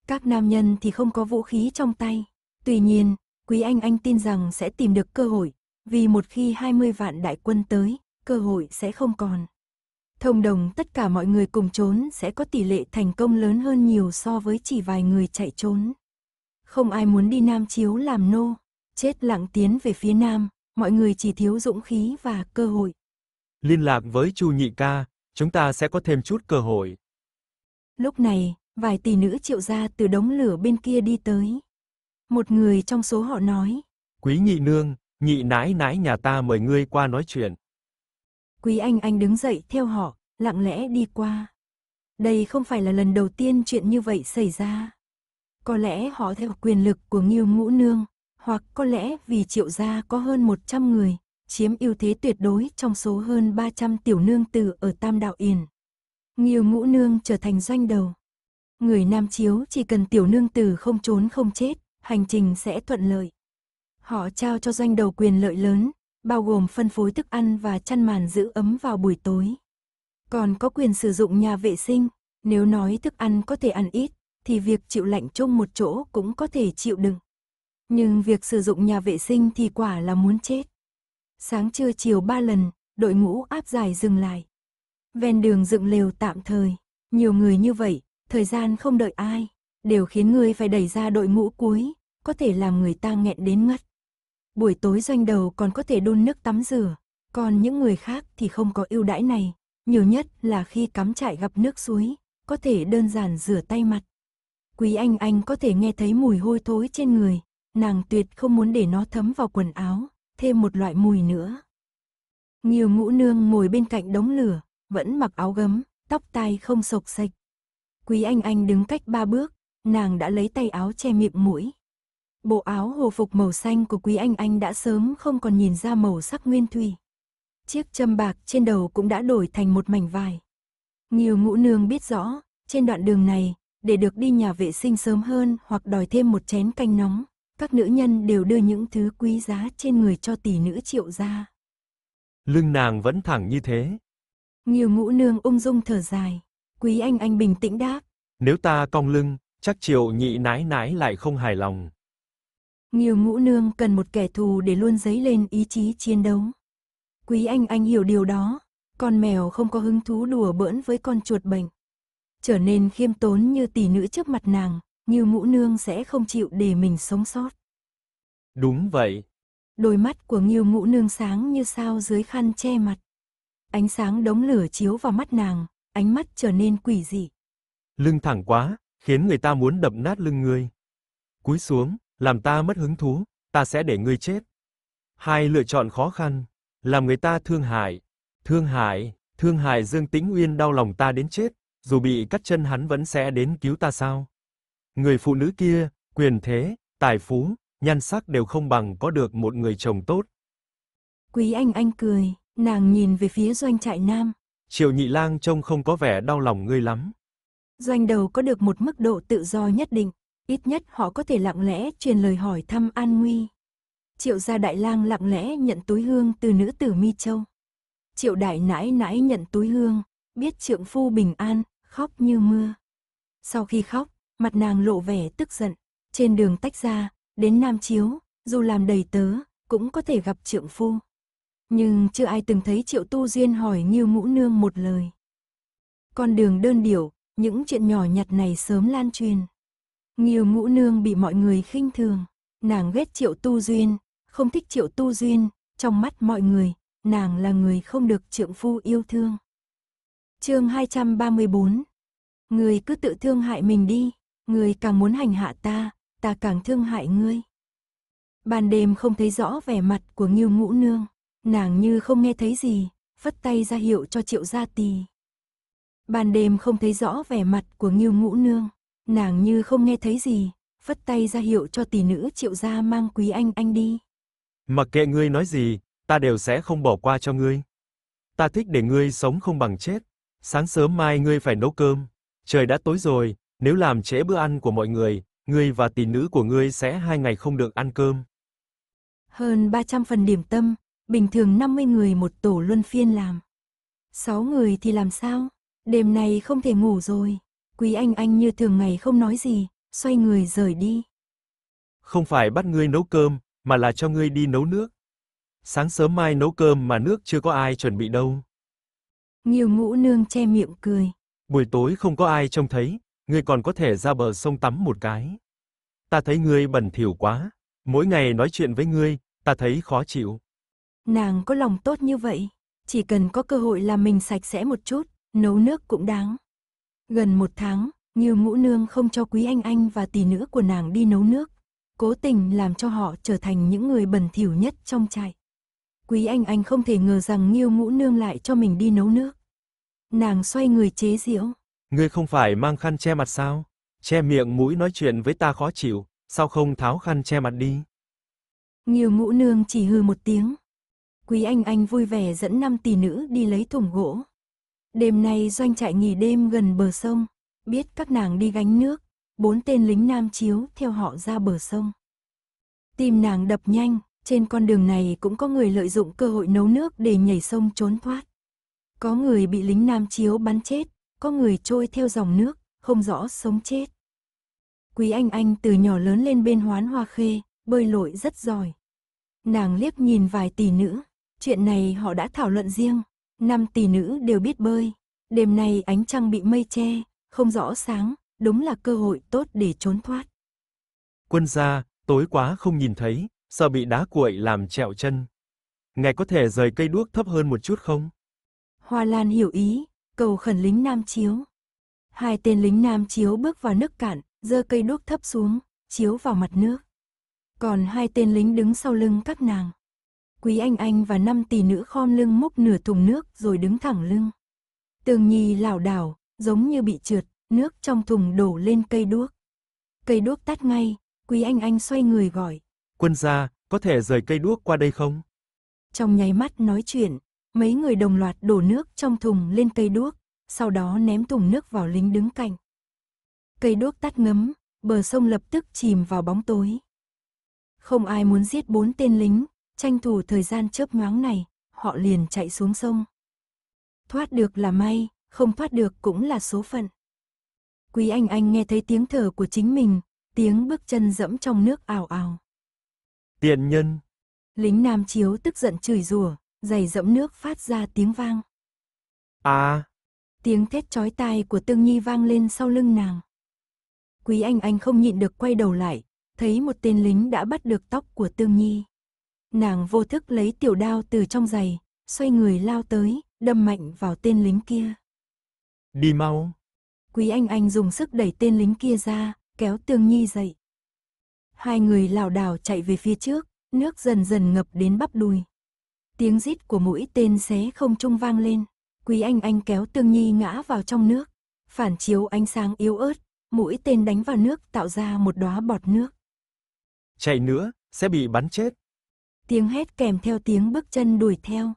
Các nam nhân thì không có vũ khí trong tay. Tuy nhiên, Quý Anh Anh tin rằng sẽ tìm được cơ hội, vì một khi 20 vạn đại quân tới, cơ hội sẽ không còn. Thông đồng tất cả mọi người cùng trốn sẽ có tỷ lệ thành công lớn hơn nhiều so với chỉ vài người chạy trốn. Không ai muốn đi Nam Chiếu làm nô, chết lặng tiến về phía Nam, mọi người chỉ thiếu dũng khí và cơ hội. Liên lạc với Chu Nhị Ca, chúng ta sẽ có thêm chút cơ hội. Lúc này, vài tỷ nữ triệu gia từ đống lửa bên kia đi tới. Một người trong số họ nói. Quý nhị nương, nhị nãi nãi nhà ta mời ngươi qua nói chuyện. Quý anh anh đứng dậy theo họ, lặng lẽ đi qua. Đây không phải là lần đầu tiên chuyện như vậy xảy ra. Có lẽ họ theo quyền lực của Nghiêu Ngũ Nương, hoặc có lẽ vì triệu gia có hơn 100 người, chiếm ưu thế tuyệt đối trong số hơn 300 tiểu nương tử ở Tam Đạo yên Nghiêu Ngũ Nương trở thành doanh đầu người Nam Chiếu chỉ cần tiểu nương tử không trốn không chết, hành trình sẽ thuận lợi. Họ trao cho doanh đầu quyền lợi lớn, bao gồm phân phối thức ăn và chăn màn giữ ấm vào buổi tối. Còn có quyền sử dụng nhà vệ sinh, nếu nói thức ăn có thể ăn ít, thì việc chịu lạnh chung một chỗ cũng có thể chịu đựng. Nhưng việc sử dụng nhà vệ sinh thì quả là muốn chết. Sáng trưa chiều ba lần, đội ngũ áp dài dừng lại. Ven đường dựng lều tạm thời, nhiều người như vậy, thời gian không đợi ai, đều khiến ngươi phải đẩy ra đội ngũ cuối, có thể làm người ta nghẹn đến ngất. Buổi tối doanh đầu còn có thể đun nước tắm rửa, còn những người khác thì không có ưu đãi này, nhiều nhất là khi cắm trại gặp nước suối, có thể đơn giản rửa tay mặt. Quý Anh Anh có thể nghe thấy mùi hôi thối trên người, nàng tuyệt không muốn để nó thấm vào quần áo, thêm một loại mùi nữa. Nhiều ngũ nương ngồi bên cạnh đống lửa, vẫn mặc áo gấm, tóc tai không sộc sạch, Quý Anh Anh đứng cách ba bước, nàng đã lấy tay áo che miệng mũi. Bộ áo hồ phục màu xanh của Quý Anh Anh đã sớm không còn nhìn ra màu sắc nguyên thủy. Chiếc châm bạc trên đầu cũng đã đổi thành một mảnh vải. Nhiều ngũ nương biết rõ, trên đoạn đường này, để được đi nhà vệ sinh sớm hơn hoặc đòi thêm một chén canh nóng, các nữ nhân đều đưa những thứ quý giá trên người cho tỷ nữ triệu ra. Lưng nàng vẫn thẳng như thế. Nhiều ngũ nương ung dung thở dài. Quý anh anh bình tĩnh đáp. Nếu ta cong lưng, chắc triệu nhị nái nái lại không hài lòng. Nhiều ngũ nương cần một kẻ thù để luôn dấy lên ý chí chiến đấu. Quý anh anh hiểu điều đó, con mèo không có hứng thú đùa bỡn với con chuột bệnh. Trở nên khiêm tốn như tỷ nữ trước mặt nàng, như ngũ nương sẽ không chịu để mình sống sót. Đúng vậy. Đôi mắt của Ngưu Ngũ Nương sáng như sao dưới khăn che mặt. Ánh sáng đống lửa chiếu vào mắt nàng, ánh mắt trở nên quỷ dị. Lưng thẳng quá, khiến người ta muốn đập nát lưng ngươi. Cúi xuống, làm ta mất hứng thú, ta sẽ để ngươi chết. Hai lựa chọn khó khăn, làm người ta thương hại. Thương hại, thương hại Dương Tĩnh Uyên đau lòng ta đến chết, dù bị cắt chân hắn vẫn sẽ đến cứu ta sao? Người phụ nữ kia, quyền thế, tài phú, nhan sắc đều không bằng có được một người chồng tốt. Quý Anh Anh cười, nàng nhìn về phía doanh trại nam. Triệu nhị lang trông không có vẻ đau lòng ngươi lắm. Doanh đầu có được một mức độ tự do nhất định, ít nhất họ có thể lặng lẽ truyền lời hỏi thăm an nguy. Triệu gia đại lang lặng lẽ nhận túi hương từ nữ tử Mi Châu. Triệu đại nãi nãi nhận túi hương, biết trượng phu bình an, khóc như mưa. Sau khi khóc, mặt nàng lộ vẻ tức giận. Trên đường tách ra, đến Nam Chiếu, dù làm đầy tớ, cũng có thể gặp trượng phu. Nhưng chưa ai từng thấy Triệu Tu Duyên hỏi Nghiêu Ngũ Nương một lời. Con đường đơn điểu, những chuyện nhỏ nhặt này sớm lan truyền. Nghiêu Ngũ Nương bị mọi người khinh thường, nàng ghét Triệu Tu Duyên, không thích Triệu Tu Duyên, trong mắt mọi người, nàng là người không được trượng phu yêu thương. Chương 234. Người cứ tự thương hại mình đi, người càng muốn hành hạ ta, ta càng thương hại ngươi. Ban đêm không thấy rõ vẻ mặt của Ngưu Ngũ Nương. Nàng như không nghe thấy gì, vất tay ra hiệu cho triệu gia tì. Ban đêm không thấy rõ vẻ mặt của Ngưu Ngũ Nương, nàng như không nghe thấy gì, vất tay ra hiệu cho tỷ nữ triệu gia mang quý anh anh đi. Mặc kệ ngươi nói gì, ta đều sẽ không bỏ qua cho ngươi. Ta thích để ngươi sống không bằng chết. Sáng sớm mai ngươi phải nấu cơm. Trời đã tối rồi, nếu làm trễ bữa ăn của mọi người, ngươi và tỷ nữ của ngươi sẽ hai ngày không được ăn cơm. Hơn 300 phần điểm tâm, bình thường 50 người một tổ luân phiên làm. 6 người thì làm sao? Đêm nay không thể ngủ rồi. Quý anh anh như thường ngày không nói gì, xoay người rời đi. Không phải bắt ngươi nấu cơm, mà là cho ngươi đi nấu nước. Sáng sớm mai nấu cơm mà nước chưa có ai chuẩn bị đâu. Nhiều ngũ nương che miệng cười. Buổi tối không có ai trông thấy, ngươi còn có thể ra bờ sông tắm một cái. Ta thấy ngươi bẩn thỉu quá, mỗi ngày nói chuyện với ngươi, ta thấy khó chịu. Nàng có lòng tốt như vậy, chỉ cần có cơ hội làm mình sạch sẽ một chút, nấu nước cũng đáng. Gần một tháng, như ngũ nương không cho quý anh anh và tỷ nữ của nàng đi nấu nước, cố tình làm cho họ trở thành những người bẩn thỉu nhất trong trại. Quý anh anh không thể ngờ rằng Nghiêu Ngũ Nương lại cho mình đi nấu nước. Nàng xoay người chế giễu. Ngươi không phải mang khăn che mặt sao? Che miệng mũi nói chuyện với ta khó chịu, sao không tháo khăn che mặt đi? Nghiêu Ngũ Nương chỉ hừ một tiếng, Quý Anh Anh vui vẻ dẫn năm tỷ nữ đi lấy thùng gỗ. Đêm nay doanh trại nghỉ đêm gần bờ sông, biết các nàng đi gánh nước, bốn tên lính nam chiếu theo họ ra bờ sông. Tim nàng đập nhanh, trên con đường này cũng có người lợi dụng cơ hội nấu nước để nhảy sông trốn thoát. Có người bị lính nam chiếu bắn chết, có người trôi theo dòng nước, không rõ sống chết. Quý Anh Anh từ nhỏ lớn lên bên hoán hoa khê, bơi lội rất giỏi. Nàng liếc nhìn vài tỷ nữ, Chuyện này họ đã thảo luận riêng, năm tỷ nữ đều biết bơi. Đêm nay ánh trăng bị mây che, không rõ sáng, đúng là cơ hội tốt để trốn thoát. Quân gia, tối quá không nhìn thấy, sợ bị đá cuội làm trẹo chân. Ngài có thể rời cây đuốc thấp hơn một chút không? Hoa Lan hiểu ý, cầu khẩn lính Nam Chiếu. Hai tên lính Nam Chiếu bước vào nước cạn, giơ cây đuốc thấp xuống, chiếu vào mặt nước. Còn hai tên lính đứng sau lưng các nàng. Quý Anh Anh và năm tỷ nữ khom lưng múc nửa thùng nước rồi đứng thẳng lưng. Tường Nhi lảo đảo, giống như bị trượt, nước trong thùng đổ lên cây đuốc. Cây đuốc tắt ngay, Quý Anh Anh xoay người gọi. Quân gia, có thể rời cây đuốc qua đây không? Trong nháy mắt nói chuyện, mấy người đồng loạt đổ nước trong thùng lên cây đuốc, sau đó ném thùng nước vào lính đứng cạnh. Cây đuốc tắt ngấm, bờ sông lập tức chìm vào bóng tối. Không ai muốn giết bốn tên lính, Tranh thủ thời gian chớp nhoáng này, họ liền chạy xuống sông. Thoát được là may, không thoát được cũng là số phận. Quý Anh Anh nghe thấy tiếng thở của chính mình, tiếng bước chân dẫm trong nước ảo ảo. Tiện nhân! Lính Nam Chiếu tức giận chửi rủa, giày dẫm nước phát ra tiếng vang. À! Tiếng thét chói tai của Tương Nhi vang lên sau lưng nàng. Quý Anh Anh không nhịn được quay đầu lại, thấy một tên lính đã bắt được tóc của Tương Nhi. Nàng vô thức lấy tiểu đao từ trong giày, xoay người lao tới, đâm mạnh vào tên lính kia. Đi mau. Quý Anh Anh dùng sức đẩy tên lính kia ra, kéo Tương Nhi dậy. Hai người lảo đảo chạy về phía trước, nước dần dần ngập đến bắp đùi. Tiếng rít của mũi tên xé không trung vang lên. Quý Anh Anh kéo Tương Nhi ngã vào trong nước, phản chiếu ánh sáng yếu ớt, mũi tên đánh vào nước tạo ra một đóa bọt nước. Chạy nữa, sẽ bị bắn chết tiếng hét kèm theo tiếng bước chân đuổi theo.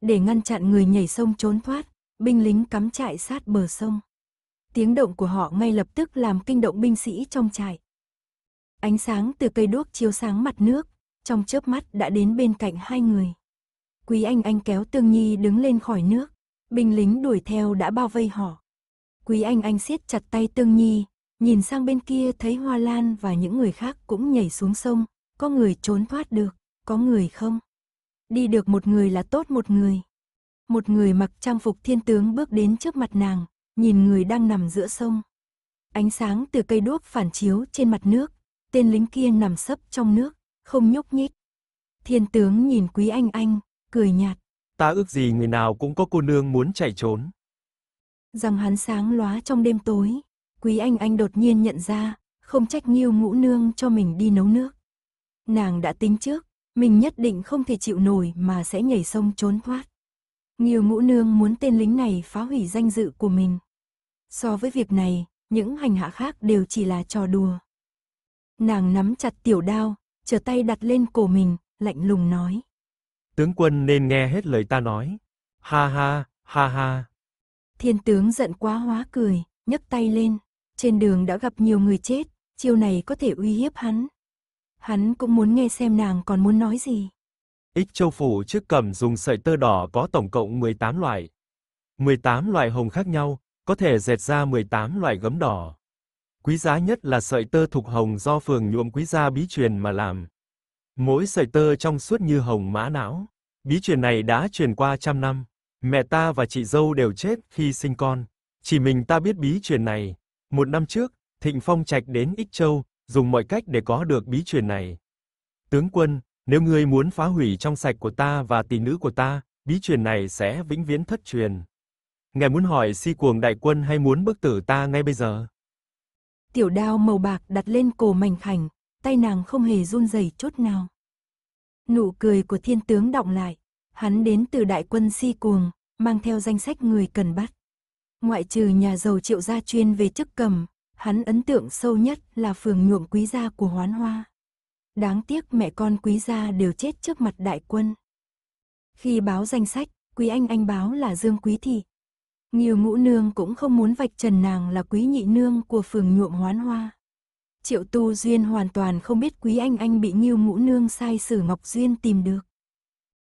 Để ngăn chặn người nhảy sông trốn thoát, binh lính cắm trại sát bờ sông. Tiếng động của họ ngay lập tức làm kinh động binh sĩ trong trại. Ánh sáng từ cây đuốc chiếu sáng mặt nước, trong chớp mắt đã đến bên cạnh hai người. Quý Anh Anh kéo Tương Nhi đứng lên khỏi nước, binh lính đuổi theo đã bao vây họ. Quý Anh Anh siết chặt tay Tương Nhi, nhìn sang bên kia thấy Hoa Lan và những người khác cũng nhảy xuống sông, có người trốn thoát được có người không? Đi được một người là tốt một người. Một người mặc trang phục thiên tướng bước đến trước mặt nàng, nhìn người đang nằm giữa sông. Ánh sáng từ cây đuốc phản chiếu trên mặt nước, tên lính kia nằm sấp trong nước, không nhúc nhích. Thiên tướng nhìn quý anh anh, cười nhạt. Ta ước gì người nào cũng có cô nương muốn chạy trốn. Rằng hắn sáng lóa trong đêm tối, quý anh anh đột nhiên nhận ra, không trách nghiêu ngũ nương cho mình đi nấu nước. Nàng đã tính trước, mình nhất định không thể chịu nổi mà sẽ nhảy sông trốn thoát. Nghiêu ngũ nương muốn tên lính này phá hủy danh dự của mình. So với việc này, những hành hạ khác đều chỉ là trò đùa. Nàng nắm chặt tiểu đao, trở tay đặt lên cổ mình, lạnh lùng nói. Tướng quân nên nghe hết lời ta nói. Ha ha, ha ha. Thiên tướng giận quá hóa cười, nhấc tay lên. Trên đường đã gặp nhiều người chết, chiêu này có thể uy hiếp hắn, Hắn cũng muốn nghe xem nàng còn muốn nói gì. Ích châu phủ trước cầm dùng sợi tơ đỏ có tổng cộng 18 loại. 18 loại hồng khác nhau, có thể dệt ra 18 loại gấm đỏ. Quý giá nhất là sợi tơ thục hồng do phường nhuộm quý gia bí truyền mà làm. Mỗi sợi tơ trong suốt như hồng mã não. Bí truyền này đã truyền qua trăm năm. Mẹ ta và chị dâu đều chết khi sinh con. Chỉ mình ta biết bí truyền này. Một năm trước, Thịnh Phong Trạch đến Ích Châu, dùng mọi cách để có được bí truyền này. Tướng quân, nếu ngươi muốn phá hủy trong sạch của ta và tỷ nữ của ta, bí truyền này sẽ vĩnh viễn thất truyền. Ngài muốn hỏi si cuồng đại quân hay muốn bức tử ta ngay bây giờ? Tiểu đao màu bạc đặt lên cổ mảnh khảnh, tay nàng không hề run rẩy chút nào. Nụ cười của thiên tướng động lại, hắn đến từ đại quân si cuồng, mang theo danh sách người cần bắt. Ngoại trừ nhà giàu triệu gia chuyên về chức cầm, hắn ấn tượng sâu nhất là phường nhuộm quý gia của hoán hoa. Đáng tiếc mẹ con quý gia đều chết trước mặt đại quân. Khi báo danh sách, quý anh anh báo là Dương Quý Thị. Nhiều ngũ nương cũng không muốn vạch trần nàng là quý nhị nương của phường nhuộm hoán hoa. Triệu Tu Duyên hoàn toàn không biết Quý Anh Anh bị Nhiêu Ngũ Nương sai sử Ngọc Duyên tìm được.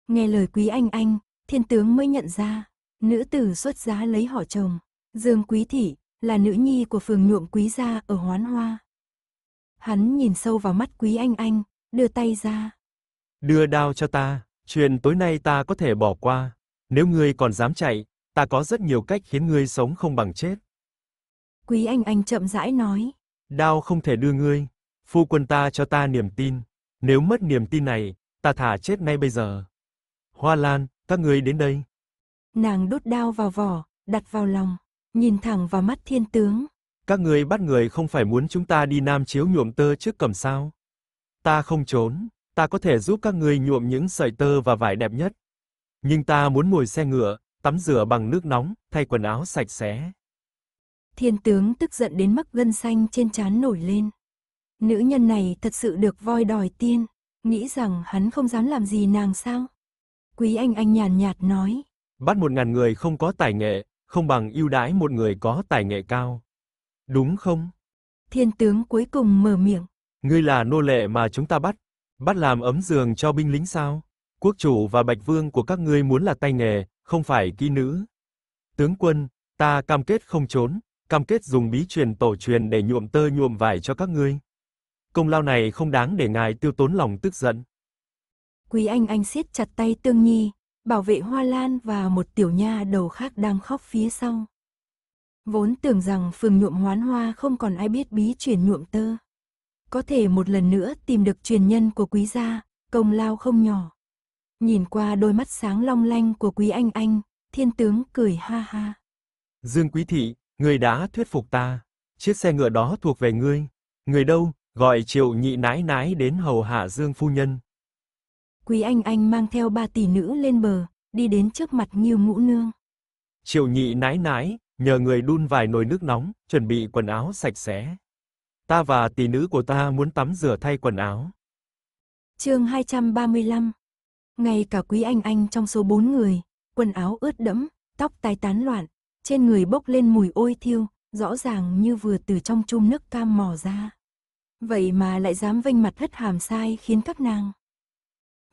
Nghe lời Quý Anh Anh, thiên tướng mới nhận ra, nữ tử xuất giá lấy họ chồng. Dương Quý Thị, là nữ nhi của phường nhuộm quý gia ở hoán hoa. Hắn nhìn sâu vào mắt quý anh anh, đưa tay ra. Đưa đao cho ta, chuyện tối nay ta có thể bỏ qua. Nếu ngươi còn dám chạy, ta có rất nhiều cách khiến ngươi sống không bằng chết. Quý anh anh chậm rãi nói. Đao không thể đưa ngươi. Phu quân ta cho ta niềm tin. Nếu mất niềm tin này, ta thả chết ngay bây giờ. Hoa Lan, các ngươi đến đây. Nàng đốt đao vào vỏ, đặt vào lòng nhìn thẳng vào mắt thiên tướng. Các người bắt người không phải muốn chúng ta đi nam chiếu nhuộm tơ trước cầm sao? Ta không trốn, ta có thể giúp các ngươi nhuộm những sợi tơ và vải đẹp nhất. Nhưng ta muốn ngồi xe ngựa, tắm rửa bằng nước nóng, thay quần áo sạch sẽ. Thiên tướng tức giận đến mắc gân xanh trên trán nổi lên. Nữ nhân này thật sự được voi đòi tiên, nghĩ rằng hắn không dám làm gì nàng sao? Quý anh anh nhàn nhạt nói. Bắt một ngàn người không có tài nghệ, không bằng ưu đãi một người có tài nghệ cao. Đúng không? Thiên tướng cuối cùng mở miệng. Ngươi là nô lệ mà chúng ta bắt, bắt làm ấm giường cho binh lính sao? Quốc chủ và Bạch Vương của các ngươi muốn là tay nghề, không phải kỹ nữ. Tướng quân, ta cam kết không trốn, cam kết dùng bí truyền tổ truyền để nhuộm tơ nhuộm vải cho các ngươi. Công lao này không đáng để ngài tiêu tốn lòng tức giận. Quý anh anh siết chặt tay Tương Nhi, bảo vệ hoa lan và một tiểu nha đầu khác đang khóc phía sau. Vốn tưởng rằng phường nhuộm hoán hoa không còn ai biết bí truyền nhuộm tơ. Có thể một lần nữa tìm được truyền nhân của quý gia, công lao không nhỏ. Nhìn qua đôi mắt sáng long lanh của quý anh anh, thiên tướng cười ha ha. Dương quý thị, người đã thuyết phục ta. Chiếc xe ngựa đó thuộc về ngươi. Người đâu, gọi triệu nhị nái nái đến hầu hạ Dương phu nhân. Quý Anh Anh mang theo ba tỷ nữ lên bờ, đi đến trước mặt Ngưu Ngũ Nương. Triệu nhị nái nái, nhờ người đun vài nồi nước nóng, chuẩn bị quần áo sạch sẽ. Ta và tỷ nữ của ta muốn tắm rửa thay quần áo. chương 235 Ngay cả Quý Anh Anh trong số bốn người, quần áo ướt đẫm, tóc tai tán loạn, trên người bốc lên mùi ôi thiêu, rõ ràng như vừa từ trong chum nước cam mò ra. Vậy mà lại dám vênh mặt hất hàm sai khiến các nàng.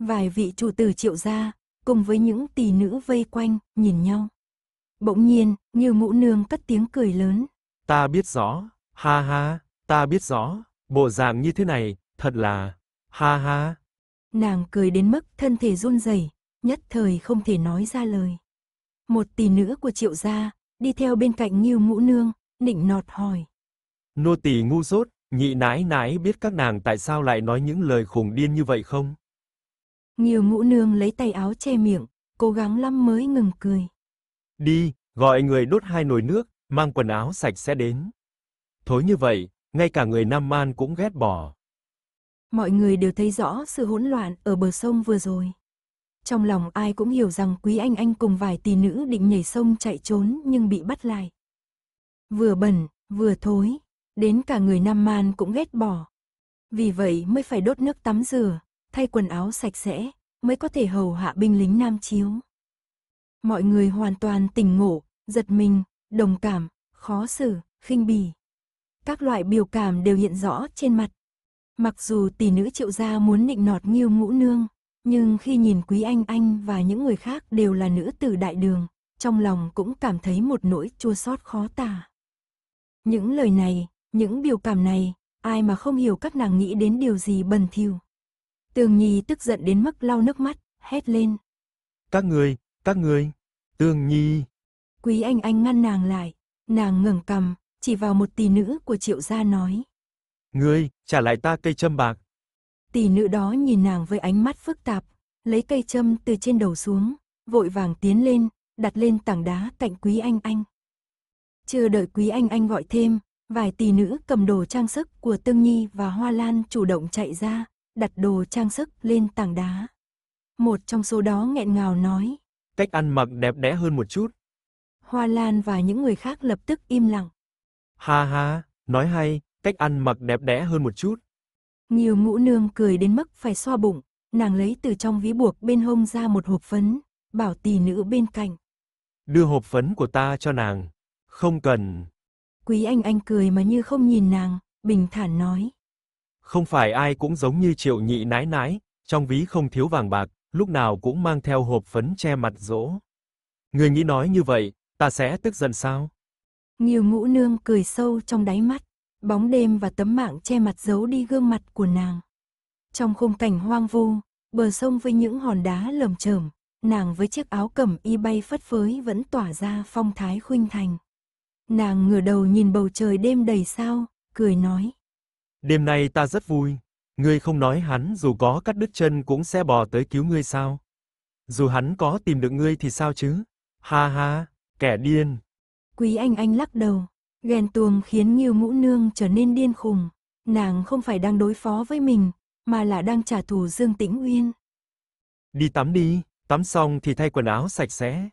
Vài vị chủ tử triệu gia, cùng với những tỷ nữ vây quanh, nhìn nhau. Bỗng nhiên, như mũ nương cất tiếng cười lớn. Ta biết rõ, ha ha, ta biết rõ, bộ dạng như thế này, thật là, ha ha. Nàng cười đến mức thân thể run rẩy, nhất thời không thể nói ra lời. Một tỷ nữ của triệu gia, đi theo bên cạnh như mũ nương, nịnh nọt hỏi. Nô tỳ ngu dốt, nhị nãi nãi biết các nàng tại sao lại nói những lời khủng điên như vậy không? Nhiều ngũ nương lấy tay áo che miệng, cố gắng lắm mới ngừng cười. Đi, gọi người đốt hai nồi nước, mang quần áo sạch sẽ đến. Thối như vậy, ngay cả người Nam Man cũng ghét bỏ. Mọi người đều thấy rõ sự hỗn loạn ở bờ sông vừa rồi. Trong lòng ai cũng hiểu rằng Quý Anh Anh cùng vài tỷ nữ định nhảy sông chạy trốn nhưng bị bắt lại. Vừa bẩn, vừa thối, đến cả người Nam Man cũng ghét bỏ. Vì vậy mới phải đốt nước tắm rửa, thay quần áo sạch sẽ, mới có thể hầu hạ binh lính Nam Chiếu. Mọi người hoàn toàn tỉnh ngộ, giật mình, đồng cảm, khó xử, khinh bỉ. Các loại biểu cảm đều hiện rõ trên mặt. Mặc dù tỷ nữ triệu gia muốn nịnh nọt nghiêu ngũ nương, nhưng khi nhìn Quý Anh Anh và những người khác đều là nữ tử đại đường, trong lòng cũng cảm thấy một nỗi chua xót khó tả. Những lời này, những biểu cảm này, ai mà không hiểu các nàng nghĩ đến điều gì bần thiu Tường Nhi tức giận đến mức lau nước mắt, hét lên. Các người, các người, Tường Nhi. Quý Anh Anh ngăn nàng lại, nàng ngừng cầm, chỉ vào một tỷ nữ của triệu gia nói. Ngươi, trả lại ta cây châm bạc. Tỷ nữ đó nhìn nàng với ánh mắt phức tạp, lấy cây châm từ trên đầu xuống, vội vàng tiến lên, đặt lên tảng đá cạnh Quý Anh Anh. Chưa đợi Quý Anh Anh gọi thêm, vài tỷ nữ cầm đồ trang sức của Tương Nhi và Hoa Lan chủ động chạy ra, đặt đồ trang sức lên tảng đá. Một trong số đó nghẹn ngào nói. Cách ăn mặc đẹp đẽ hơn một chút. Hoa Lan và những người khác lập tức im lặng. Ha ha, nói hay, cách ăn mặc đẹp đẽ hơn một chút. Nhiều ngũ nương cười đến mức phải xoa bụng, nàng lấy từ trong ví buộc bên hông ra một hộp phấn, bảo tỷ nữ bên cạnh. Đưa hộp phấn của ta cho nàng, không cần. Quý anh anh cười mà như không nhìn nàng, bình thản nói. Không phải ai cũng giống như triệu nhị nái nái, trong ví không thiếu vàng bạc, lúc nào cũng mang theo hộp phấn che mặt dỗ. Người nghĩ nói như vậy, ta sẽ tức giận sao? Nhiều ngũ nương cười sâu trong đáy mắt, bóng đêm và tấm mạng che mặt giấu đi gương mặt của nàng. Trong khung cảnh hoang vu, bờ sông với những hòn đá lởm chởm, nàng với chiếc áo cẩm y bay phất phới vẫn tỏa ra phong thái khuynh thành. Nàng ngửa đầu nhìn bầu trời đêm đầy sao, cười nói. Đêm nay ta rất vui, ngươi không nói hắn dù có cắt đứt chân cũng sẽ bò tới cứu ngươi sao? Dù hắn có tìm được ngươi thì sao chứ? Ha ha, kẻ điên. Quý Anh Anh lắc đầu, ghen tuông khiến Ngưu Mũ Nương trở nên điên khùng, nàng không phải đang đối phó với mình, mà là đang trả thù Dương Tĩnh Uyên. Đi tắm đi, tắm xong thì thay quần áo sạch sẽ.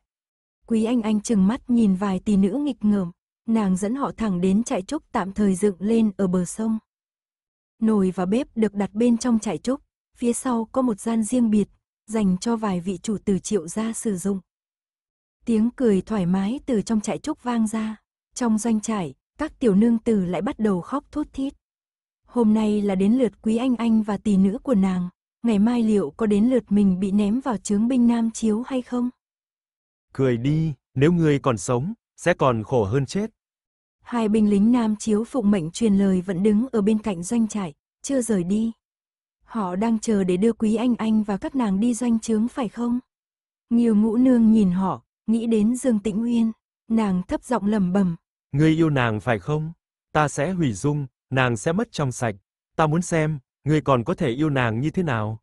Quý Anh Anh trừng mắt nhìn vài tỷ nữ nghịch ngợm, nàng dẫn họ thẳng đến trại trúc tạm thời dựng lên ở bờ sông. Nồi và bếp được đặt bên trong trại trúc, phía sau có một gian riêng biệt, dành cho vài vị chủ từ triệu gia sử dụng. Tiếng cười thoải mái từ trong trại trúc vang ra, trong doanh trại, các tiểu nương tử lại bắt đầu khóc thút thít. Hôm nay là đến lượt quý anh anh và tỷ nữ của nàng, ngày mai liệu có đến lượt mình bị ném vào chướng binh nam chiếu hay không? Cười đi, nếu ngươi còn sống, sẽ còn khổ hơn chết. Hai binh lính nam chiếu phục mệnh truyền lời vẫn đứng ở bên cạnh doanh trại, chưa rời đi. Họ đang chờ để đưa quý anh anh và các nàng đi doanh trướng phải không? Nhiều ngũ nương nhìn họ, nghĩ đến Dương Tĩnh Uyên, nàng thấp giọng lầm bầm. người yêu nàng phải không? Ta sẽ hủy dung, nàng sẽ mất trong sạch. Ta muốn xem, người còn có thể yêu nàng như thế nào?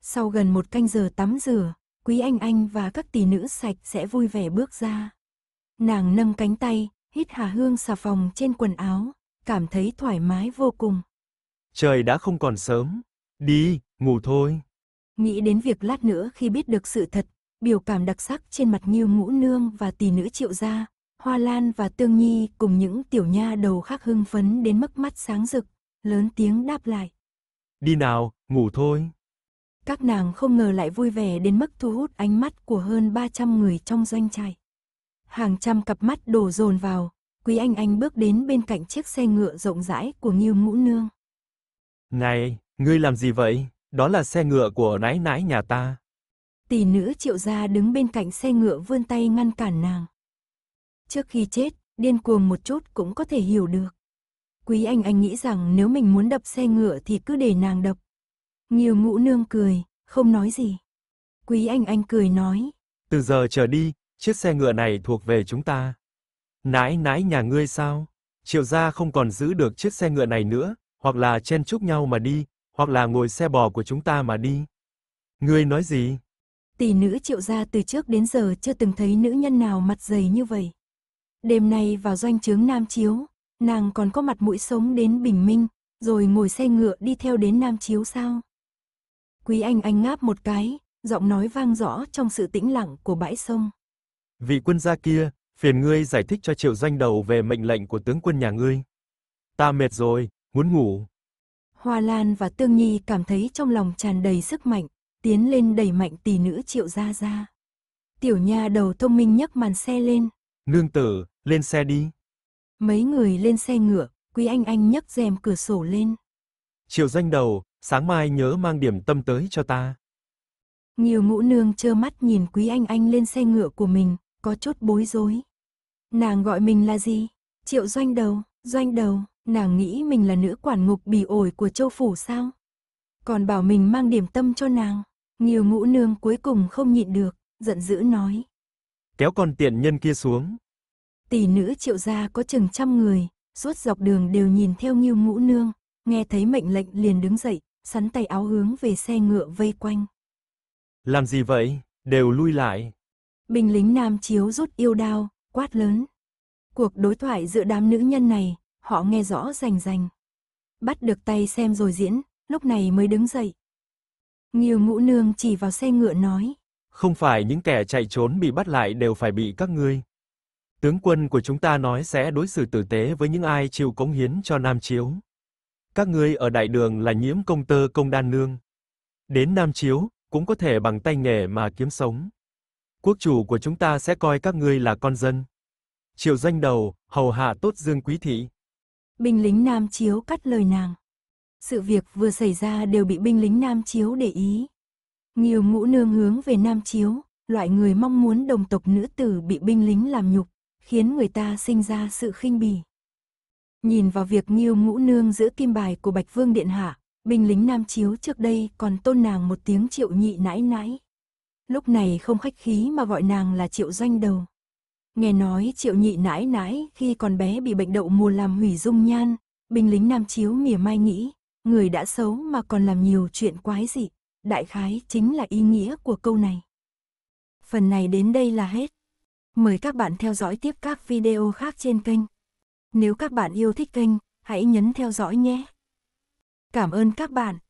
Sau gần một canh giờ tắm rửa, quý anh anh và các tỷ nữ sạch sẽ vui vẻ bước ra. Nàng nâng cánh tay, hít hà hương xà phòng trên quần áo, cảm thấy thoải mái vô cùng. Trời đã không còn sớm, đi, ngủ thôi. Nghĩ đến việc lát nữa khi biết được sự thật, biểu cảm đặc sắc trên mặt như Ngũ Nương và tỷ nữ Triệu gia, Hoa Lan và Tương Nhi cùng những tiểu nha đầu khác hưng phấn đến mức mắt sáng rực, lớn tiếng đáp lại. Đi nào, ngủ thôi. Các nàng không ngờ lại vui vẻ đến mức thu hút ánh mắt của hơn 300 người trong doanh trại hàng trăm cặp mắt đổ dồn vào, Quý Anh Anh bước đến bên cạnh chiếc xe ngựa rộng rãi của nghiêu Ngũ Nương. Này, ngươi làm gì vậy? Đó là xe ngựa của nãi nãi nhà ta. Tỷ nữ triệu gia đứng bên cạnh xe ngựa vươn tay ngăn cản nàng. Trước khi chết, điên cuồng một chút cũng có thể hiểu được. Quý Anh Anh nghĩ rằng nếu mình muốn đập xe ngựa thì cứ để nàng đập. nghiêu ngũ nương cười, không nói gì. Quý Anh Anh cười nói. Từ giờ trở đi, chiếc xe ngựa này thuộc về chúng ta. Nãi nãi nhà ngươi sao? Triệu gia không còn giữ được chiếc xe ngựa này nữa, hoặc là chen chúc nhau mà đi, hoặc là ngồi xe bò của chúng ta mà đi. Ngươi nói gì? Tỷ nữ Triệu gia từ trước đến giờ chưa từng thấy nữ nhân nào mặt dày như vậy. Đêm nay vào doanh trướng Nam Chiếu, nàng còn có mặt mũi sống đến bình minh, rồi ngồi xe ngựa đi theo đến Nam Chiếu sao? Quý anh anh ngáp một cái, giọng nói vang rõ trong sự tĩnh lặng của bãi sông. Vị quân gia kia, phiền ngươi giải thích cho Triệu Doanh Đầu về mệnh lệnh của tướng quân nhà ngươi. Ta mệt rồi, muốn ngủ. Hoa Lan và Tương Nhi cảm thấy trong lòng tràn đầy sức mạnh, tiến lên đẩy mạnh tỷ nữ Triệu gia gia. Tiểu nha đầu thông minh nhấc màn xe lên. Nương tử, lên xe đi. Mấy người lên xe ngựa, Quý Anh Anh nhấc rèm cửa sổ lên. Triệu Doanh Đầu, sáng mai nhớ mang điểm tâm tới cho ta. Nhiều ngũ nương trơ mắt nhìn Quý Anh Anh lên xe ngựa của mình, có chút bối rối. Nàng gọi mình là gì? Triệu doanh đầu, doanh đầu, nàng nghĩ mình là nữ quản ngục bỉ ổi của châu phủ sao? Còn bảo mình mang điểm tâm cho nàng, nhiều ngũ nương cuối cùng không nhịn được, giận dữ nói. Kéo con tiện nhân kia xuống. Tỷ nữ triệu gia có chừng trăm người, suốt dọc đường đều nhìn theo nghiêu ngũ nương, nghe thấy mệnh lệnh liền đứng dậy, sắn tay áo hướng về xe ngựa vây quanh. Làm gì vậy? Đều lui lại. Binh lính Nam Chiếu rút yêu đao, quát lớn. Cuộc đối thoại giữa đám nữ nhân này, họ nghe rõ rành rành. Bắt được tay xem rồi diễn, lúc này mới đứng dậy. Nghiêu ngũ nương chỉ vào xe ngựa nói. Không phải những kẻ chạy trốn bị bắt lại đều phải bị các ngươi. Tướng quân của chúng ta nói sẽ đối xử tử tế với những ai chịu cống hiến cho Nam Chiếu. Các ngươi ở đại đường là nhiễm công tơ công đan nương. Đến Nam Chiếu, cũng có thể bằng tay nghề mà kiếm sống quốc chủ của chúng ta sẽ coi các ngươi là con dân. Triệu danh đầu, hầu hạ tốt Dương Quý Thị. Binh lính Nam Chiếu cắt lời nàng. Sự việc vừa xảy ra đều bị binh lính Nam Chiếu để ý. Nhiều ngũ nương hướng về Nam Chiếu, loại người mong muốn đồng tộc nữ tử bị binh lính làm nhục, khiến người ta sinh ra sự khinh bỉ. Nhìn vào việc Nghiêu Ngũ Nương giữ kim bài của Bạch Vương Điện Hạ, binh lính Nam Chiếu trước đây còn tôn nàng một tiếng triệu nhị nãi nãi lúc này không khách khí mà gọi nàng là triệu doanh đầu. Nghe nói triệu nhị nãi nãi khi còn bé bị bệnh đậu mùa làm hủy dung nhan, binh lính Nam Chiếu mỉa mai nghĩ, người đã xấu mà còn làm nhiều chuyện quái dị, đại khái chính là ý nghĩa của câu này. Phần này đến đây là hết. Mời các bạn theo dõi tiếp các video khác trên kênh. Nếu các bạn yêu thích kênh, hãy nhấn theo dõi nhé. Cảm ơn các bạn.